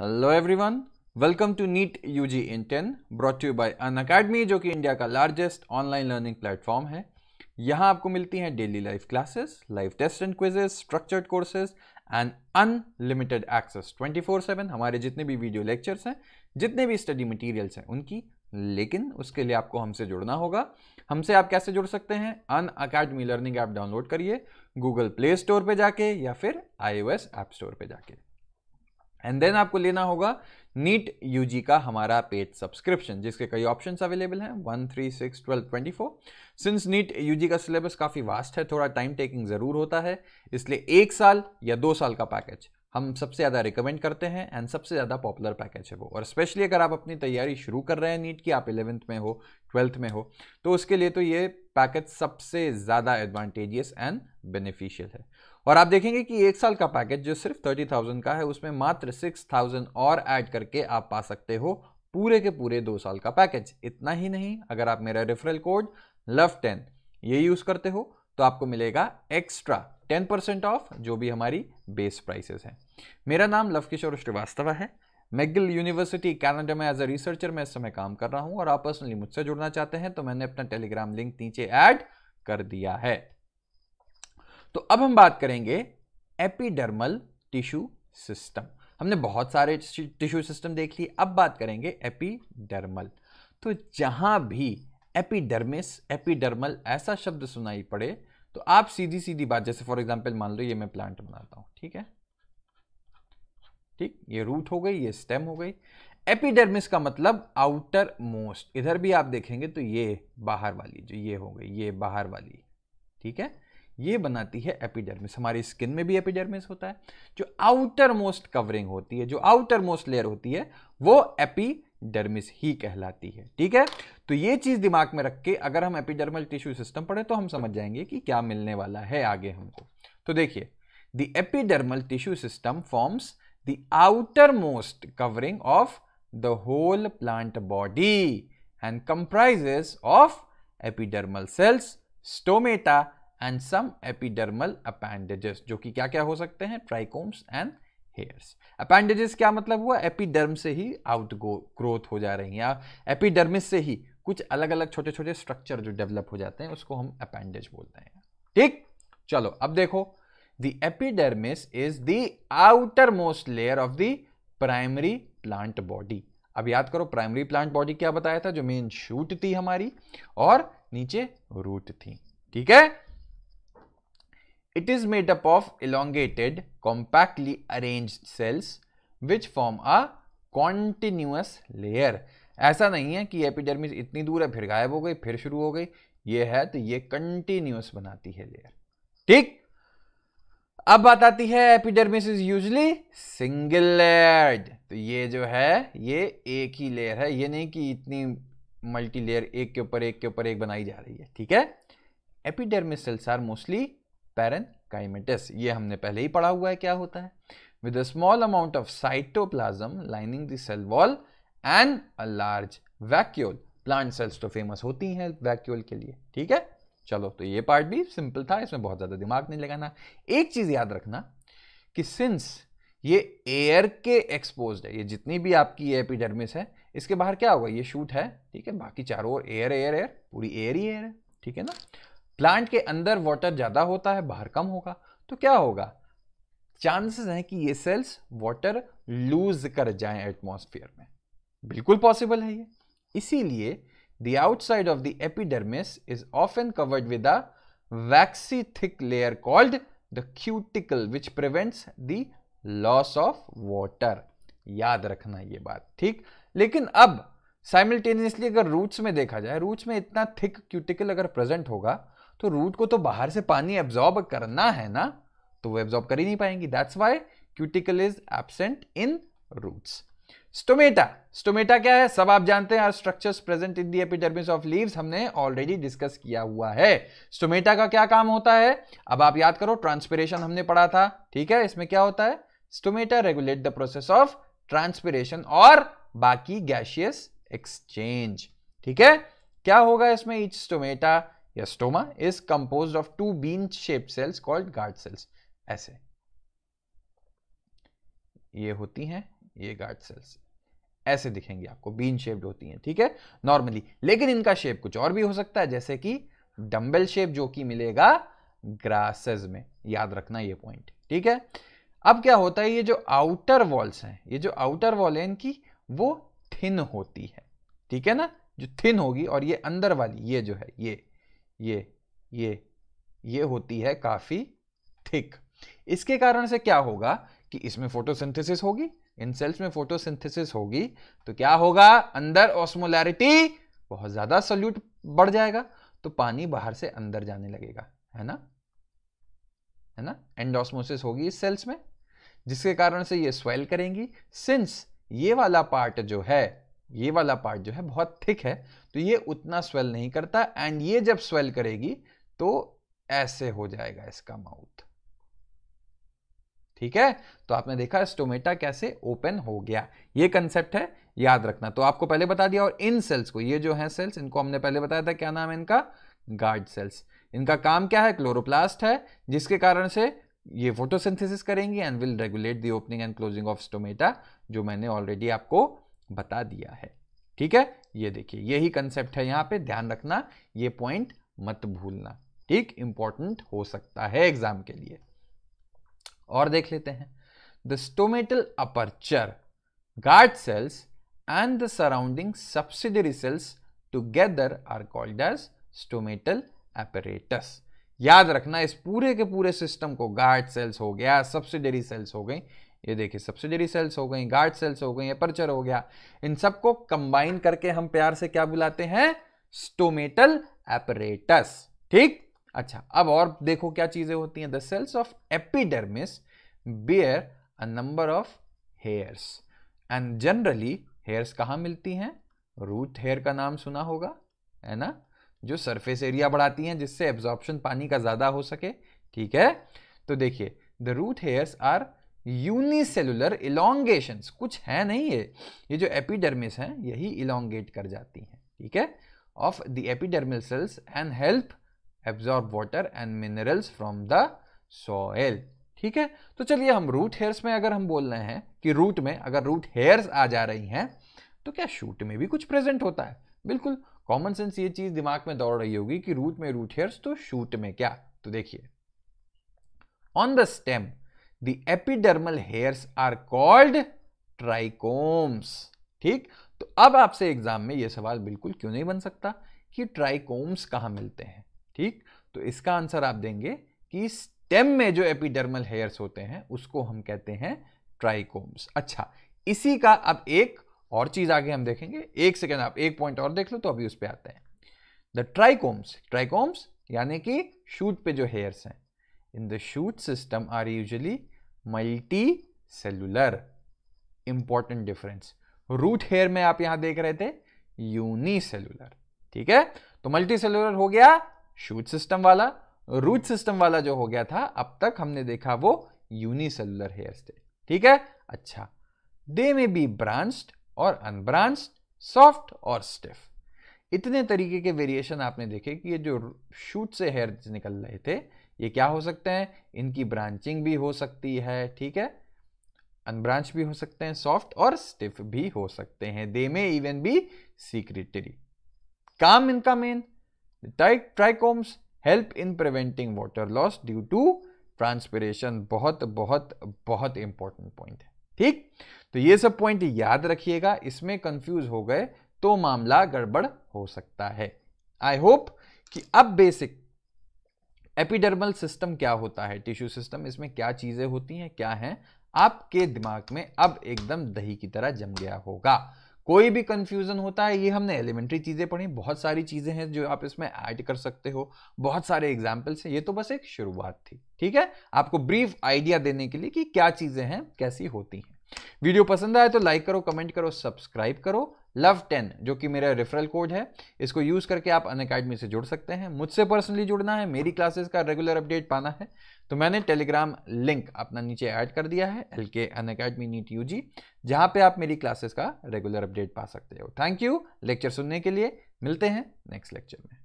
Hello everyone welcome to NEET UG in ten brought you by Unacademy जो कि India का largest online learning platform है यहाँ आपको मिलती हैं daily live classes live test and quizzes structured courses and unlimited access 24/7 हमारे जितने भी वीडियो लेक्चर्स हैं जितने भी स्टडी मटीरियल्स हैं उनकी लेकिन उसके लिए आपको हमसे जुड़ना होगा हमसे आप कैसे जुड़ सकते हैं Unacademy learning app download करिए गूगल प्ले स्टोर पर जाके या फिर iOS app store पर जाके एंड देन आपको लेना होगा नीट यूजी का हमारा पेड सब्सक्रिप्शन जिसके कई ऑप्शन अवेलेबल हैं one three six twelve twenty four since NEET UG का सिलेबस काफ़ी वास्ट है थोड़ा टाइम टेकिंग ज़रूर होता है इसलिए एक साल या दो साल का पैकेज हम सबसे ज़्यादा रिकमेंड करते हैं एंड सबसे ज़्यादा पॉपुलर पैकेज है वो और स्पेशली अगर आप अपनी तैयारी शुरू कर रहे हैं नीट की आप इलेवेंथ में हो ट्वेल्थ में हो तो उसके लिए तो ये पैकेज सबसे ज़्यादा एडवांटेजियस एंड बेनिफिशियल है और आप देखेंगे कि एक साल का पैकेज जो सिर्फ थर्टी थाउजेंड का है उसमें मात्र सिक्स थाउजेंड और ऐड करके आप पा सकते हो पूरे के पूरे दो साल का पैकेज इतना ही नहीं अगर आप मेरा रेफरल कोड लव टेन ये यूज़ करते हो तो आपको मिलेगा एक्स्ट्रा टेन परसेंट ऑफ जो भी हमारी बेस प्राइसेस हैं मेरा नाम लवकिशोर श्रीवास्तव है मैगिल यूनिवर्सिटी कैनेडा में एज ए रिसर्चर मैं इस समय काम कर रहा हूँ और आप पर्सनली मुझसे जुड़ना चाहते हैं तो मैंने अपना टेलीग्राम लिंक नीचे ऐड कर दिया है तो अब हम बात करेंगे एपिडर्मल टिश्यू सिस्टम हमने बहुत सारे टिश्यू सिस्टम देख लिए अब बात करेंगे एपिडर्मल तो जहां भी एपिडर्मिस एपिडर्मल ऐसा शब्द सुनाई पड़े तो आप सीधी सीधी बात जैसे फॉर एग्जाम्पल मान लो ये मैं प्लांट बनाता हूँ ठीक है ठीक ये रूट हो गई ये स्टेम हो गई एपिडर्मिस का मतलब आउटर मोस्ट इधर भी आप देखेंगे तो ये बाहर वाली जो ये हो गई ये बाहर वाली ठीक है ये बनाती है एपिडर्मिस हमारी स्किन में भी एपिडर्मिस होता है जो आउटर मोस्ट कवरिंग होती है जो आउटर मोस्ट लेयर होती है वो एपी डर्मिस ही कहलाती है ठीक है तो ये चीज़ दिमाग में रख के अगर हम एपिडर्मल टिश्यू सिस्टम पढ़े तो हम समझ जाएंगे कि क्या मिलने वाला है आगे हमको तो देखिए the epidermal tissue system forms the outermost covering of the whole plant body and comprises of epidermal cells stomata and some epidermal appendages जो कि क्या क्या हो सकते हैं ट्राइकोम्स एंड हेयर्स अपेंडेजेस क्या मतलब हुआ एपिडर्म से ही आउट ग्रोथ हो जा रही हैं या एपिडर्मिस से ही कुछ अलग अलग छोटे छोटे स्ट्रक्चर जो डेवलप हो जाते हैं उसको हम अपेंडेज बोलते हैं ठीक चलो अब देखो the epidermis is the outermost layer of the primary plant body अब याद करो प्राइमरी प्लांट बॉडी क्या बताया था जो मेन शूट थी हमारी और नीचे रूट थी ठीक है It is made up of elongated, compactly arranged cells which form a continuous layer. ऐसा नहीं है कि एपिडर्मिस इतनी दूर है फिर गायब हो गई फिर शुरू हो गई ये है तो ये कंटिन्यूस बनाती है लेयर ठीक अब बात आती है epidermis is usually single layered तो ये जो है ये एक ही लेयर है ये नहीं कि इतनी मल्टी लेयर एक के ऊपर एक के ऊपर एक बनाई जा रही है ठीक है epidermis cells are mostly parenchymatous ये हमने पहले ही पढ़ा हुआ है क्या होता है with a small amount of cytoplasm lining the cell wall and a large vacuole plant cells तो फेमस होती हैं वैक्यूल के लिए ठीक है चलो तो ये पार्ट भी सिंपल था इसमें बहुत ज़्यादा दिमाग नहीं लगाना एक चीज़ याद रखना कि सिंस ये एयर के एक्सपोज है ये जितनी भी आपकी एपिडर्मिस है इसके बाहर क्या होगा ये शूट है ठीक है बाकी चारों ओर एयर एयर एयर पूरी एयर ही एयर है ठीक है ना प्लांट के अंदर वाटर ज़्यादा होता है बाहर कम होगा तो क्या होगा चांसेस हैं कि ये सेल्स वाटर लूज कर जाएं एटमॉस्फेयर में बिल्कुल पॉसिबल है ये इसीलिए the outside of the epidermis is often covered with a waxy thick layer called the cuticle which prevents the loss of water याद रखना ये बात ठीक लेकिन अब साइमल्टेनियसली अगर रूट्स में देखा जाए रूट्स में इतना थिक क्यूटिकल अगर प्रेजेंट होगा तो रूट को तो बाहर से पानी एब्जॉर्ब करना है ना तो वो एब्जॉर्ब कर ही नहीं पाएंगी that's why cuticle is absent in roots stomata stomata क्या है सब आप जानते हैं structures present in the epidermis of leaves हमने ऑलरेडी डिस्कस किया हुआ है स्टोमेटा का क्या काम होता है अब आप याद करो ट्रांसपिरेशन हमने पढ़ा था ठीक है इसमें क्या होता है stomata regulate the process of transpiration और बाकी गैशियस एक्सचेंज ठीक है क्या होगा इसमें ईच स्टोमेटा या stoma is compose of two bean shape cells called guard cells ऐसे ये होती हैं ये गार्ड सेल्स ऐसे दिखेंगी आपको बीन शेप्ड होती हैं ठीक है नॉर्मली लेकिन इनका शेप कुछ और भी हो सकता है जैसे कि डंबल शेप जो कि मिलेगा ग्रासेस में याद रखना ये पॉइंट ठीक है अब क्या होता है ये जो आउटर वॉल्स हैं ये जो आउटर वॉल है इनकी वो थिन होती है ठीक है ना जो थिन होगी और ये अंदर वाली ये जो है ये ये ये ये होती है काफ़ी थिक इसके कारण से क्या होगा कि इसमें फोटोसिंथेसिस होगी इन सेल्स में फोटोसिंथेसिस होगी तो क्या होगा अंदर ऑस्मोलैरिटी बहुत ज़्यादा सल्यूट बढ़ जाएगा तो पानी बाहर से अंदर जाने लगेगा है ना है ना एंडोस्मोसिस होगी इस सेल्स में जिसके कारण से ये स्वेल करेंगी सिंस ये वाला पार्ट जो है ये वाला पार्ट जो है बहुत थिक है तो ये उतना स्वेल नहीं करता एंड ये जब स्वेल करेगी तो ऐसे हो जाएगा इसका माउथ ठीक है तो आपने देखा स्टोमेटा कैसे ओपन हो गया ये कंसेप्ट है याद रखना तो आपको पहले बता दिया और इन सेल्स को ये जो है सेल्स इनको हमने पहले बताया था क्या नाम है इनका गार्ड सेल्स इनका काम क्या है क्लोरोप्लास्ट है जिसके कारण से ये फोटोसिंथेसिस करेंगी and will regulate the opening and closing of stomata जो मैंने ऑलरेडी आपको बता दिया है ठीक है ये देखिए यही कंसेप्ट है यहाँ पे ध्यान रखना ये पॉइंट मत भूलना ठीक इंपॉर्टेंट हो सकता है एग्जाम के लिए और देख लेते हैं the stomatal aperture guard cells and the surrounding subsidiary cells together are called as stomatal apparatus याद रखना इस पूरे के पूरे सिस्टम को गार्ड सेल्स हो गया सब्सिडरी सेल्स हो गई ये देखिए सब्सिडरी सेल्स हो गई गार्ड सेल्स हो गई अपर्चर हो गया इन सबको कंबाइन करके हम प्यार से क्या बुलाते हैं स्टोमेटल एपरेटस ठीक अच्छा अब और देखो क्या चीजें होती हैं the cells of epidermis bear a number of hairs and generally hairs कहाँ मिलती हैं रूट हेयर का नाम सुना होगा है ना जो सरफेस एरिया बढ़ाती हैं जिससे एब्जॉर्प्शन पानी का ज़्यादा हो सके ठीक है तो देखिए the root hairs are unicellular elongation कुछ है नहीं है ये जो एपिडर्मिस हैं यही इलांगेट कर जाती हैं ठीक है of the epidermal cells and help absorb water and minerals from the soil ठीक है तो चलिए हम रूट हेयर्स में अगर हम बोल रहे हैं कि रूट में अगर रूट हेयर्स आ जा रही हैं तो क्या शूट में भी कुछ प्रेजेंट होता है बिल्कुल कॉमन सेंस ये चीज दिमाग में दौड़ रही होगी कि रूट में रूट हेयर्स तो शूट में क्या तो देखिए on the stem the epidermal hairs are called trichomes ठीक तो अब आपसे एग्जाम में यह सवाल बिल्कुल क्यों नहीं बन सकता कि ट्राइकोम्स कहां मिलते हैं ठीक तो इसका आंसर आप देंगे कि स्टेम में जो एपिडर्मल हेयर्स होते हैं उसको हम कहते हैं ट्राइकोम्स अच्छा इसी का अब एक और चीज आगे हम देखेंगे एक सेकेंड आप एक पॉइंट और देख लो तो अभी उस पर आते हैं द ट्राइकोम्स ट्राइकोम्स यानी कि शूट पे जो हेयर्स हैं in the shoot system are usually multicellular important difference root hair में आप यहां देख रहे थे यूनिसेलुलर ठीक है तो मल्टी सेलुलर हो गया शूट सिस्टम वाला रूट सिस्टम वाला जो हो गया था अब तक हमने देखा वो यूनिसेलुलर हेयर थे ठीक है अच्छा दे मे बी ब्रांच्ड और अनब्रांच्ड सॉफ्ट और स्टिफ इतने तरीके के वेरिएशन आपने देखे कि ये जो शूट से हेयर निकल रहे थे ये क्या हो सकते हैं इनकी ब्रांचिंग भी हो सकती है ठीक है अनब्रांच भी हो सकते हैं सॉफ्ट और स्टिफ भी हो सकते हैं दे में इवन बी सीक्रेटरी काम इनका main trichomes help in preventing water loss due to transpiration बहुत बहुत बहुत इंपॉर्टेंट पॉइंट है ठीक तो ये सब पॉइंट याद रखिएगा इसमें कंफ्यूज हो गए तो मामला गड़बड़ हो सकता है आई होप कि अब बेसिक एपिडर्मल सिस्टम क्या होता है टिश्यू सिस्टम इसमें क्या चीजें होती हैं क्या हैं आपके दिमाग में अब एकदम दही की तरह जम गया होगा कोई भी कंफ्यूजन होता है ये हमने एलिमेंट्री चीज़ें पढ़ी बहुत सारी चीज़ें हैं जो आप इसमें ऐड कर सकते हो बहुत सारे एग्जाम्पल्स हैं ये तो बस एक शुरुआत थी ठीक है आपको ब्रीफ आइडिया देने के लिए कि क्या चीज़ें हैं कैसी होती हैं वीडियो पसंद आए तो लाइक करो कमेंट करो सब्सक्राइब करो लव टेन जो कि मेरा रेफरल कोड है इसको यूज़ करके आप अन अकेडमी से जुड़ सकते हैं मुझसे पर्सनली जुड़ना है मेरी क्लासेस का रेगुलर अपडेट पाना है तो मैंने टेलीग्राम लिंक अपना नीचे ऐड कर दिया है L K Unacademy NEET U G जहाँ पर आप मेरी क्लासेस का रेगुलर अपडेट पा सकते हो थैंक यू लेक्चर सुनने के लिए मिलते हैं नेक्स्ट लेक्चर में